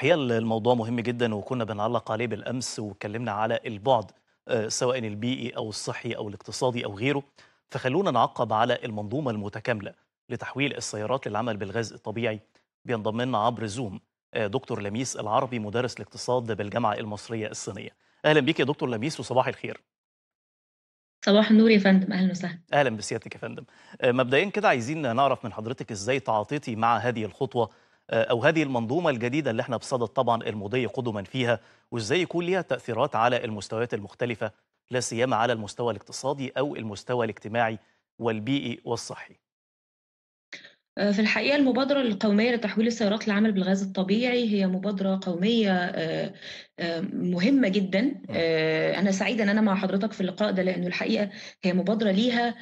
هي الموضوع مهم جدا وكنا بنعلق عليه بالامس واتكلمنا على البعد آه، سواء البيئي او الصحي او الاقتصادي او غيره فخلونا نعقب على المنظومه المتكامله لتحويل السيارات للعمل بالغاز الطبيعي بينضم لنا عبر زوم آه، دكتور لميس العربي مدرس الاقتصاد بالجامعه المصريه الصينيه اهلا بيك يا دكتور لميس وصباح الخير صباح النور يا فندم اهلا وسهلا اهلا بسيادتك يا فندم آه، مبدئيا كده عايزين نعرف من حضرتك ازاي تعاطيتي مع هذه الخطوه آه، او هذه المنظومه الجديده اللي احنا بصدد طبعا المضي قدما فيها وازاي يكون ليها تاثيرات على المستويات المختلفه لا سيما على المستوى الاقتصادي او المستوى الاجتماعي والبيئي والصحي. آه، في الحقيقة المبادرة القومية لتحويل السيارات للعمل بالغاز الطبيعي هي مبادرة قومية آه، مهمة جدا أنا سعيدة أن أنا مع حضرتك في اللقاء ده لأنه الحقيقة هي مبادرة ليها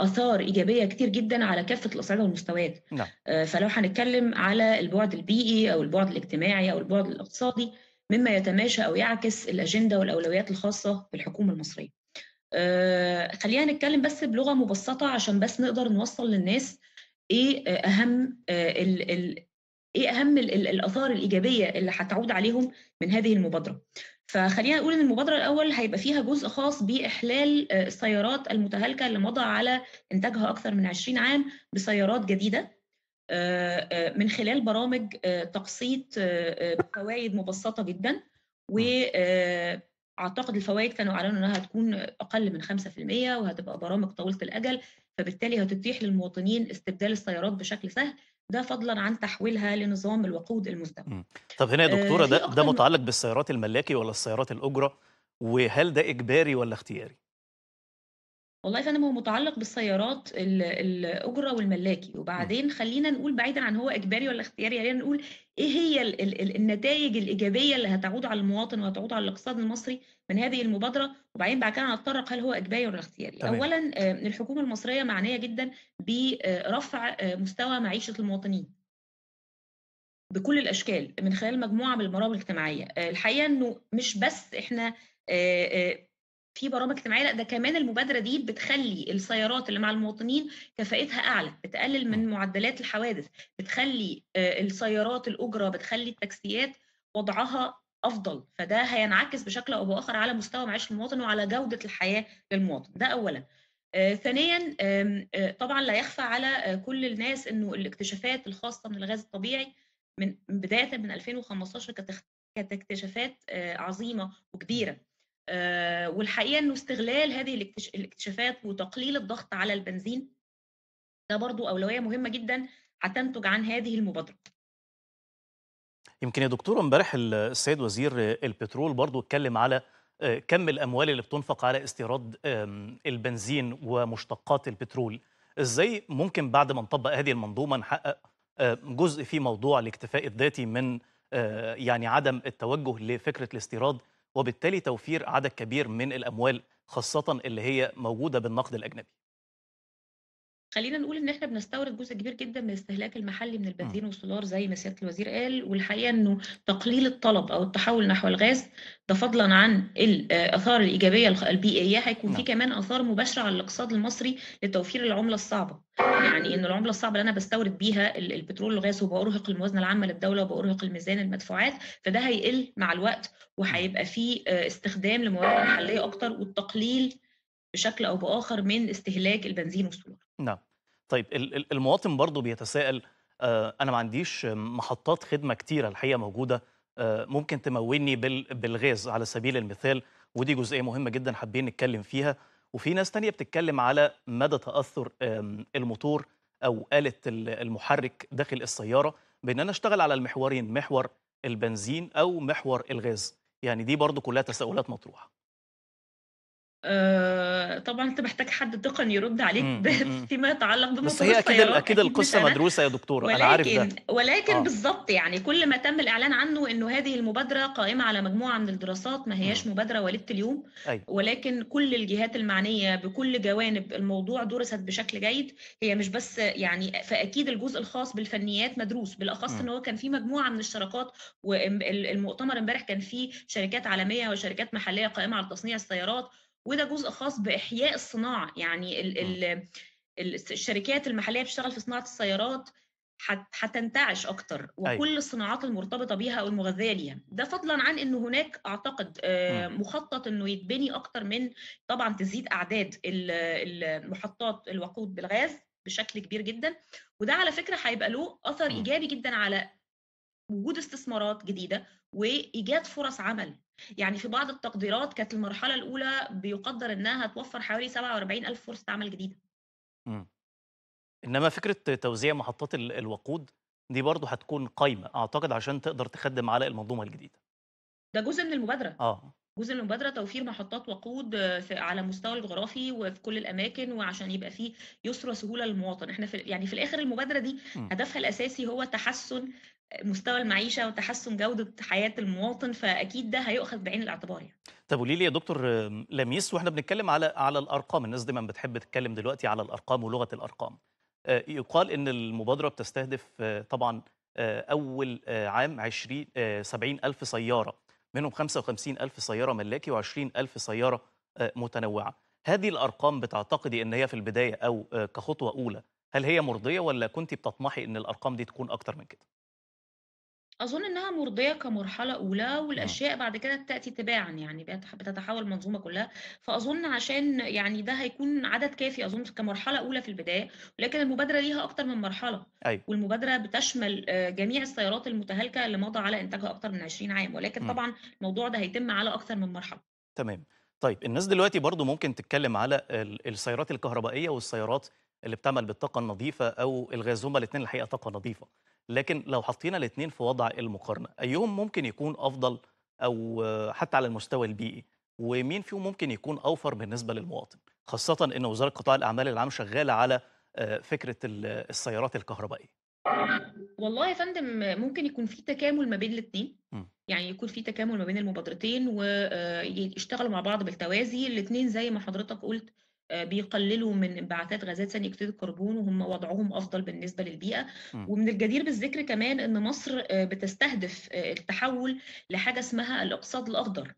اثار ايجابيه كتير جدا على كافه الاصعده والمستويات نعم. آه، فلو هنتكلم على البعد البيئي او البعد الاجتماعي او البعد الاقتصادي مما يتماشى او يعكس الاجنده والاولويات الخاصه بالحكومه المصريه آه، خلينا نتكلم بس بلغه مبسطه عشان بس نقدر نوصل للناس ايه آه، اهم ايه اهم الاثار الايجابيه اللي هتعود عليهم من هذه المبادره فخلينا نقول ان المبادره الاول هيبقى فيها جزء خاص باحلال آه، السيارات المتهالكه اللي مضى على انتاجها اكثر من 20 عام بسيارات جديده آه، آه، من خلال برامج تقسيط فوائد مبسطه جدا واعتقد نعم. الفوائد كانوا اعلنوا انها هتكون اقل من 5% وهتبقى برامج طويله الاجل فبالتالي هتتيح للمواطنين استبدال السيارات بشكل سهل ده فضلا عن تحويلها لنظام الوقود المزدوج طب هنا يا آه، دكتورة ده, ده متعلق بالسيارات الملاكي ولا السيارات الأجرة وهل ده إجباري ولا اختياري؟ والله يا فندم هو متعلق بالسيارات الاجره والملاكي وبعدين خلينا نقول بعيدا عن هو اجباري ولا اختياري خلينا يعني نقول ايه هي الـ الـ النتائج الايجابيه اللي هتعود على المواطن وهتعود على الاقتصاد المصري من هذه المبادره وبعدين بعد كده هنتطرق هل هو اجباري ولا اختياري طبعا. اولا آه، الحكومه المصريه معنيه جدا برفع آه، مستوى معيشه المواطنين بكل الاشكال من خلال مجموعه من البرامج الاجتماعيه آه، الحقيقه انه مش بس احنا في برامج اجتماعيه لا ده كمان المبادره دي بتخلي السيارات اللي مع المواطنين كفائتها اعلى بتقلل من معدلات الحوادث بتخلي آه، السيارات الاجره بتخلي التاكسيات وضعها افضل فده هينعكس بشكل او باخر على مستوى معيشه المواطن وعلى جوده الحياه للمواطن ده اولا آه، ثانيا آه، طبعا لا يخفى على كل الناس انه الاكتشافات الخاصه من الغاز الطبيعي من بدايه من 2015 كانت اكتشافات عظيمه وكبيره آه، والحقيقه انه استغلال هذه الاكتشافات وتقليل الضغط على البنزين ده برضو اولويه مهمه جدا هتنتج عن هذه المبادره يمكن يا دكتور امبارح السيد وزير البترول برضو اتكلم على آه، كم الاموال اللي بتنفق على استيراد البنزين ومشتقات البترول ازاي ممكن بعد ما نطبق هذه المنظومه نحقق آه، جزء في موضوع الاكتفاء الذاتي من يعني عدم التوجه لفكره الاستيراد وبالتالي توفير عدد كبير من الاموال خاصه اللي هي موجوده بالنقد الاجنبي خلينا نقول ان احنا بنستورد جزء كبير جدا من الاستهلاك المحلي من البنزين والسولار زي ما سياده الوزير قال والحقيقه انه تقليل الطلب او التحول نحو الغاز ده فضلا عن الاثار آه، الايجابيه البيئيه هيكون في نعم. كمان اثار مباشره على الاقتصاد المصري لتوفير العمله الصعبه يعني ان العمله الصعبه اللي انا بستورد بيها البترول والغاز وبارهق الموازنه العامه للدوله وبارهق الميزان المدفوعات فده هيقل مع الوقت وهيبقى في آه، استخدام لموارد محليه اكتر والتقليل بشكل او باخر من استهلاك البنزين والسولار نعم طيب المواطن برضه بيتساءل آه، انا ما عنديش محطات خدمه كتيره الحقيقه موجوده آه، ممكن تمولني بالغاز على سبيل المثال ودي جزئيه مهمه جدا حابين نتكلم فيها وفي ناس تانية بتتكلم على مدى تاثر الموتور او اله المحرك داخل السياره بان انا اشتغل على المحورين محور البنزين او محور الغاز يعني دي برضو كلها تساؤلات مطروحه آه، طبعا انت محتاج حد تقني يرد عليك فيما يتعلق بموتور بس هي اكيد اكيد القصه مدروسه يا دكتور ولكن انا عارف ده ولكن آه. بالظبط يعني كل ما تم الاعلان عنه انه هذه المبادره قائمه على مجموعه من الدراسات ما هياش مبادره وليده اليوم أي. أيوة. ولكن كل الجهات المعنيه بكل جوانب الموضوع درست بشكل جيد هي مش بس يعني فاكيد الجزء الخاص بالفنيات مدروس بالاخص ان هو كان في مجموعه من الشراكات والمؤتمر امبارح كان فيه شركات عالميه وشركات محليه قائمه على تصنيع السيارات وده جزء خاص باحياء الصناعه يعني ال آه. ال الشركات المحليه بتشتغل في صناعه السيارات هتنتعش اكتر أيوه. وكل أي. الصناعات المرتبطه بيها او المغذيه ليها ده فضلا عن ان هناك اعتقد آه، إمم. مخطط انه يتبني اكتر من طبعا تزيد اعداد المحطات الوقود بالغاز بشكل كبير جدا وده على فكره هيبقى له اثر إمم. ايجابي جدا على وجود استثمارات جديده وايجاد فرص عمل يعني في بعض التقديرات كانت المرحله الاولى بيقدر انها توفر حوالي 47 الف فرصه عمل جديده امم انما فكره توزيع محطات الوقود دي برضه هتكون قايمه اعتقد عشان تقدر تخدم على المنظومه الجديده ده جزء من المبادره اه جزء المبادره توفير محطات وقود آه، على مستوى الجغرافي وفي كل الاماكن وعشان يبقى فيه يسر وسهوله للمواطن احنا في يعني في الاخر المبادره دي هدفها الاساسي هو تحسن مستوى المعيشه وتحسن جوده حياه المواطن فاكيد ده هيؤخذ بعين الاعتبار يعني. طب قولي لي يا دكتور لميس واحنا بنتكلم على على الارقام الناس دايما بتحب تتكلم دلوقتي على الارقام ولغه الارقام. آه، يقال ان المبادره بتستهدف آه، طبعا اول عام 20 70 الف سياره منهم 55 ألف سيارة ملاكي و20 ألف سيارة آه، متنوعة هذه الأرقام بتعتقدي أن هي في البداية أو آه، كخطوة أولى هل هي مرضية ولا كنت بتطمحي أن الأرقام دي تكون أكتر من كده؟ أظن إنها مرضية كمرحلة أولى، آه. والأشياء بعد كده بتاتي تباعًا، يعني بتتحول المنظومة كلها، فأظن عشان يعني ده هيكون عدد كافي أظن كمرحلة أولى في البداية، ولكن المبادرة ليها أكتر من مرحلة، أيوه. والمبادرة بتشمل آه، جميع السيارات المتهالكة اللي مضى على إنتاجها أكتر من 20 عام، ولكن م. طبعًا الموضوع ده هيتم على أكتر من مرحلة. تمام. طيب الناس دلوقتي برضه ممكن تتكلم على السيارات الكهربائية والسيارات اللي بتعمل بالطاقة النظيفة أو الغاز، هما الاثنين الحقيقة طاقة نظيفة. لكن لو حطينا الاثنين في وضع المقارنه ايهم ممكن يكون افضل او حتى على المستوى البيئي ومين فيهم ممكن يكون اوفر بالنسبه للمواطن خاصه ان وزاره قطاع الاعمال العام شغاله على آه، فكره السيارات الكهربائيه والله يا فندم ممكن يكون في تكامل ما بين الاثنين يعني يكون في تكامل ما بين المبادرتين ويشتغلوا آه، مع بعض بالتوازي الاثنين زي ما حضرتك قلت آه، بيقللوا من انبعاثات غازات ثاني اكسيد الكربون وهم وضعهم افضل بالنسبه للبيئه م. ومن الجدير بالذكر كمان ان مصر آه، بتستهدف آه، التحول لحاجه اسمها الاقتصاد الاخضر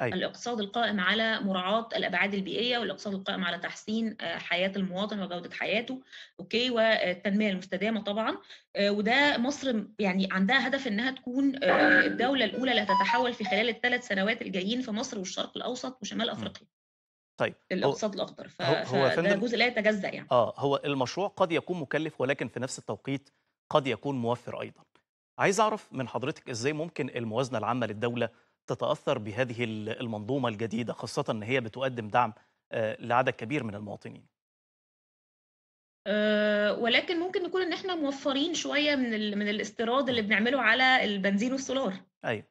أيوة. الاقتصاد القائم على مراعاة الأبعاد البيئية والاقتصاد القائم على تحسين حياة المواطن وجودة حياته أوكي والتنمية المستدامة طبعا وده مصر يعني عندها هدف إنها تكون الدولة الأولى اللي هتتحول في خلال الثلاث سنوات الجايين في مصر والشرق الأوسط وشمال أفريقيا طيب الاقتصاد الاخضر ف... هو هو فده جزء لا يتجزأ يعني اه هو المشروع قد يكون مكلف ولكن في نفس التوقيت قد يكون موفر ايضا عايز اعرف من حضرتك ازاي ممكن الموازنه العامه للدوله تتاثر بهذه المنظومه الجديده خاصه ان هي بتقدم دعم آه، لعدد كبير من المواطنين آه، ولكن ممكن نكون ان احنا موفرين شويه من ال... من الاستيراد اللي بنعمله على البنزين والسولار ايوه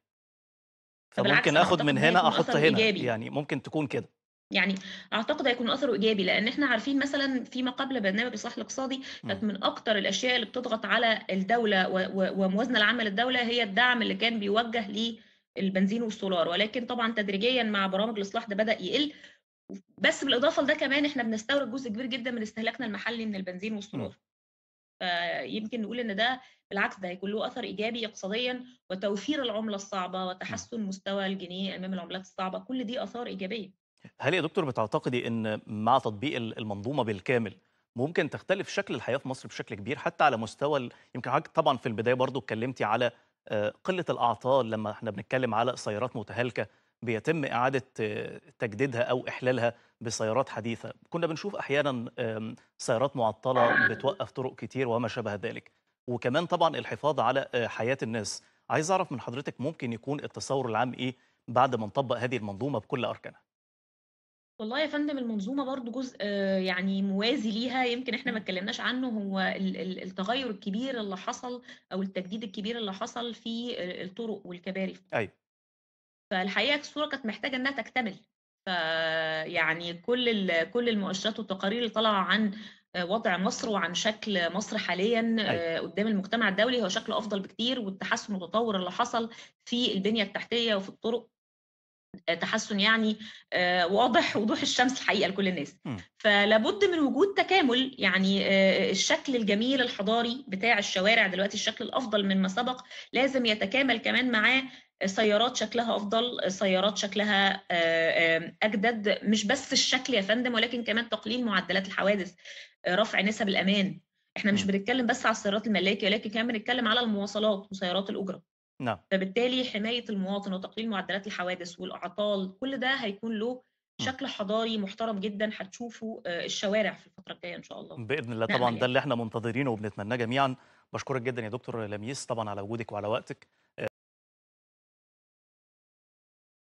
فممكن اخد من هنا احط هنا إيجابي. يعني ممكن تكون كده يعني اعتقد هيكون اثره ايجابي لان احنا عارفين مثلا فيما قبل برنامج الاصلاح الاقتصادي كانت من اكثر الاشياء اللي بتضغط على الدوله وموازنه العامه للدوله هي الدعم اللي كان بيوجه للبنزين والسولار ولكن طبعا تدريجيا مع برامج الاصلاح ده بدا يقل بس بالاضافه لده كمان احنا بنستورد جزء كبير جدا من استهلاكنا المحلي من البنزين والسولار فيمكن نقول ان ده بالعكس ده هيكون له اثر ايجابي اقتصاديا وتوفير العمله الصعبه وتحسن مستوى الجنيه امام العملات الصعبه كل دي اثار ايجابيه هل يا دكتور بتعتقدي ان مع تطبيق المنظومه بالكامل ممكن تختلف شكل الحياه في مصر بشكل كبير حتى على مستوى يمكن حضرتك طبعا في البدايه برضو اتكلمتي على آه، قله الاعطال لما احنا بنتكلم على سيارات متهالكه بيتم اعاده آه، تجديدها او احلالها بسيارات حديثه كنا بنشوف احيانا سيارات معطله بتوقف طرق كتير وما شابه ذلك وكمان طبعا الحفاظ على آه، حياه الناس عايز اعرف من حضرتك ممكن يكون التصور العام ايه بعد ما نطبق هذه المنظومه بكل اركانها والله يا فندم المنظومة برضو جزء آه، يعني موازي ليها يمكن احنا ما اتكلمناش عنه هو التغير الكبير اللي حصل او التجديد الكبير اللي حصل في آه، الطرق والكباري ايوه فالحقيقة الصورة كانت محتاجة انها تكتمل يعني كل كل المؤشرات والتقارير اللي طالعة عن آه، وضع مصر وعن شكل مصر حاليا أي. أيوة. قدام المجتمع الدولي هو شكل افضل بكتير والتحسن والتطور اللي حصل في البنية التحتية وفي الطرق تحسن يعني آه، واضح وضوح الشمس الحقيقه لكل الناس فلابد من وجود تكامل يعني آه، الشكل الجميل الحضاري بتاع الشوارع دلوقتي الشكل الافضل من ما سبق لازم يتكامل كمان معاه سيارات شكلها افضل سيارات شكلها آه، اجدد مش بس الشكل يا فندم ولكن كمان تقليل معدلات الحوادث رفع نسب الامان احنا مش بنتكلم بس على السيارات الملاكي ولكن كمان بنتكلم على المواصلات وسيارات الاجره نعم فبالتالي حمايه المواطن وتقليل معدلات الحوادث والاعطال كل ده هيكون له شكل حضاري محترم جدا هتشوفوا آه، الشوارع في الفتره الجايه ان شاء الله باذن الله نعم طبعا ده يعني. اللي احنا منتظرينه وبنتمناه جميعا بشكرك جدا يا دكتور لميس طبعا على وجودك وعلى وقتك